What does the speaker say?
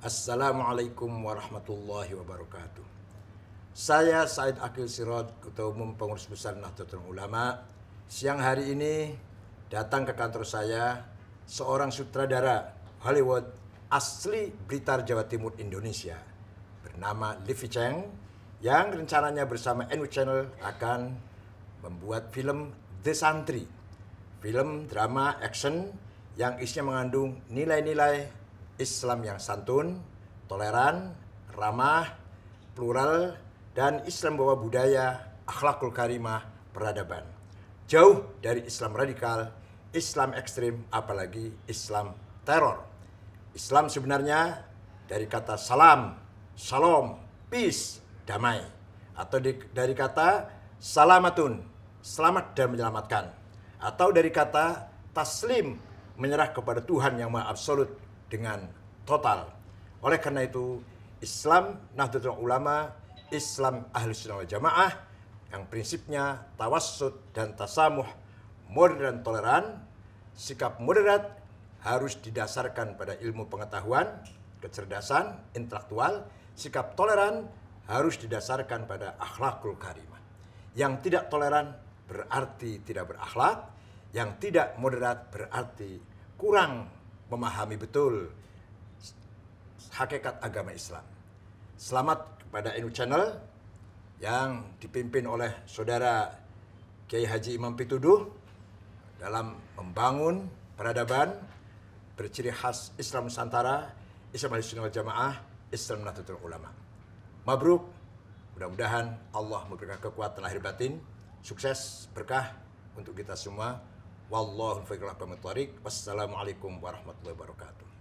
Assalamualaikum warahmatullahi wabarakatuh. Saya Said Akil Sirot, Ketua Umum Pengurus Besar Nahdlatul Ulama. Siang hari ini datang ke kantor saya seorang sutradara Hollywood asli Blitar Jawa Timur Indonesia bernama Livi Cheng yang rencananya bersama NU Channel akan membuat film The Santri, film drama action yang isinya mengandung nilai-nilai Islam yang santun, toleran, ramah, plural, dan Islam bawa budaya, akhlakul karimah, peradaban. Jauh dari Islam radikal, Islam ekstrim, apalagi Islam teror. Islam sebenarnya dari kata salam, salom, peace, damai. Atau di, dari kata salamatun, selamat dan menyelamatkan. Atau dari kata taslim, menyerah kepada Tuhan yang maha absolut dengan total. Oleh karena itu, Islam Nahdlatul Ulama, Islam Ahlus Sunnah wal Jamaah yang prinsipnya tawassut dan tasamuh, modern toleran, sikap moderat harus didasarkan pada ilmu pengetahuan, kecerdasan, intelektual, sikap toleran harus didasarkan pada akhlakul karimah. Yang tidak toleran berarti tidak berakhlak, yang tidak moderat berarti kurang memahami betul hakikat agama Islam. Selamat kepada NU Channel yang dipimpin oleh saudara Kiai Haji Imam Pituduh dalam membangun peradaban berciri khas Islam Nusantara, Islam nasional Jamaah, Islam Nahdlatul Ulama. Mabruk, mudah-mudahan Allah memberikan kekuatan lahir batin, sukses, berkah untuk kita semua. Wallahu fiqrah Wassalamualaikum warahmatullahi wabarakatuh.